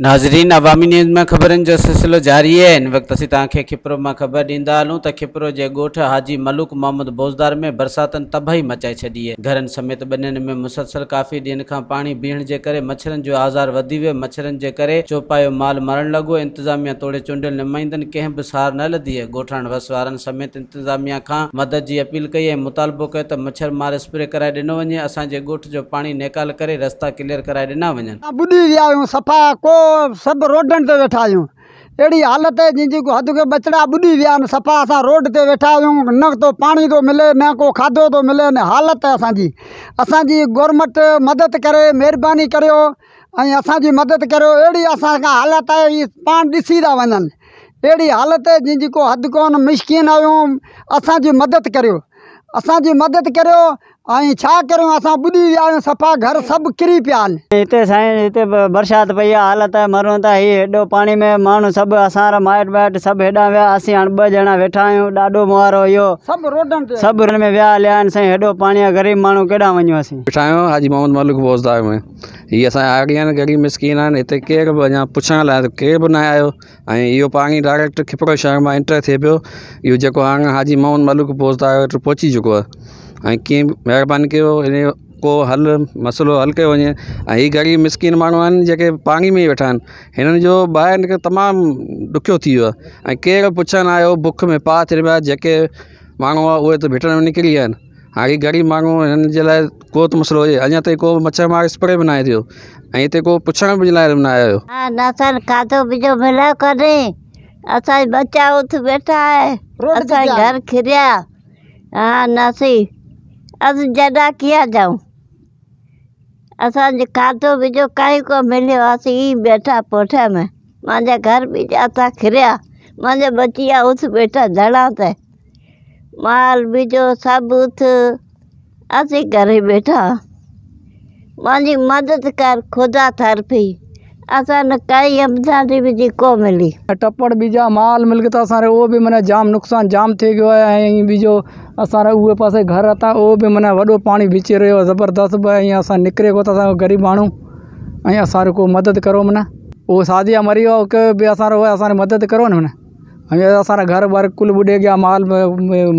नाज़रीन अवामी न्यूज़ में खबर जो सिलसिलो जारी है इन वक्त असि तक खिपरो में ख़बर ॾींदा हलूँ तो खिपरो के गोठ हाजी मलूक मोहम्मद बोज़दार में बरसात तबाही मचा छी है घर समेत बन में मुसलसल काफ़ी दिन का पानी बीहण के कर मच्छर जो आज़ार वधी वे मच्छर के कर चौपायो माल मरण लगो इंतजामिया तोड़े चूंडियल नुमाइंदनि कें भी सार न लधी है गोठान वसवार समेत इंतजामिया का मदद की अपील कई है मुतालबो कर मच्छर मार स्प्रे कराए दिनो वे असोठ जो पानी नेकाल कर रस्ता क्लियर कराए दिना वन सब रोडनि ते वेठा अड़ी हालत है आहे जंहिंजी को हद के बचड़ा बुदी वह सफ़ा अस रोड से वेठा आहियूं न तो पानी तो मिले न को खाधो तो मिले न हालत है असांजी असांजी गोरमेंट मदद करे मेहरबानी कर ऐं मदद कर अड़ी अस हालत है ये पा दिसी था वन अड़ी हालत आहे जंहिंजी को हद को मुश्किन आयो असांजी मदद कर असांजी मदद कर आई छा विया सफ़ा घर किरी साईं पई हालत मरूं था हीअ में माण्हू सब माइट माइट सब हेॾां विया असीं वेठा आहियूं ॾाढो मुआरो इहो सभु रोडनि ते में विया हलिया आहिनि साईं ग़रीब माण्हू केॾां वञूं असीं हाजी मोहम्मद में हीअ असांजा आगे ग़रीब मिसकिन आहिनि केर बि अञा पुछण लाइ केर बि ना आयो ऐं इहो डायरेक्ट खिपरो शहर में एंटर थे पियो यो जेको हाणे हाजी मोहम्मद मलुक बोज़दार वटि चुको है ऐं कीअं को हल मसलो हल कयो वे ग़रीब मिसकिन मूँ जो पानी में ही वेठा इन जो ॿाहिरि निकिरणु तमामु ॾुखियो थी वियो आहे आयो बुख में पा थे जो जेके उ हुआ उहे में निकिरी विया हाँ ग़रीब मूँ इन लाइ को त हो हुजे अञा को मच्छर मार स्प्रे भी ना थो थियो को पुछण भी ना आयो खाधो पीतो घर अस जदा किया जाऊं अस खाधो बीजो कहीं को मिलो अस बैठा बीठा में मुझे घर भी असां खिरया मुझे बचिया उस बेटा जड़ा थे माल बीजो सब उथ अस घर बैठा मुझी मदद कर ख़ुदा पी असां मिली बीजा माल मिल के त असां उहो बि जाम जाम बीजो पासे घर था उहो बि माना वॾो पाणी विचे ज़बरदस्त बि अस असां को ग़रीब मानू ऐं को मदद करो माना वो सादिया मरी वियो की मदद करो ना અમે આ સારા ઘર ભર કુલ બડે ગયા માલ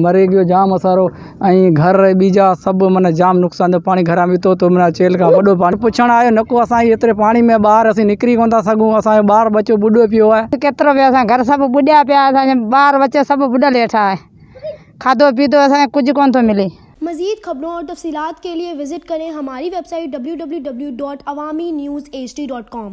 મરે ગયો જામસારો અને ઘર બીજા સબ મને જામ નુકસાન પાણી ઘરામી તો તો મે ના ચીલ કા વડો પાણી પૂછણ આયો નકો આ સહી એટરે પાણી મે બહાર અસી નીકરી કોંદા સગુ આસ બહાર બચો બડુ પયો આ કેતરે આ સ ઘર સબ બડ્યા પયા આ બહાર બચે સબ ડલેઠા આ ખાધો પીધો આય કુજ કોન તો મિલે મઝીદ ખબરો ઓર તફસીલાત કે લિયે વિઝિટ કરે અમારી વેબસાઈટ www.awami-newshd.com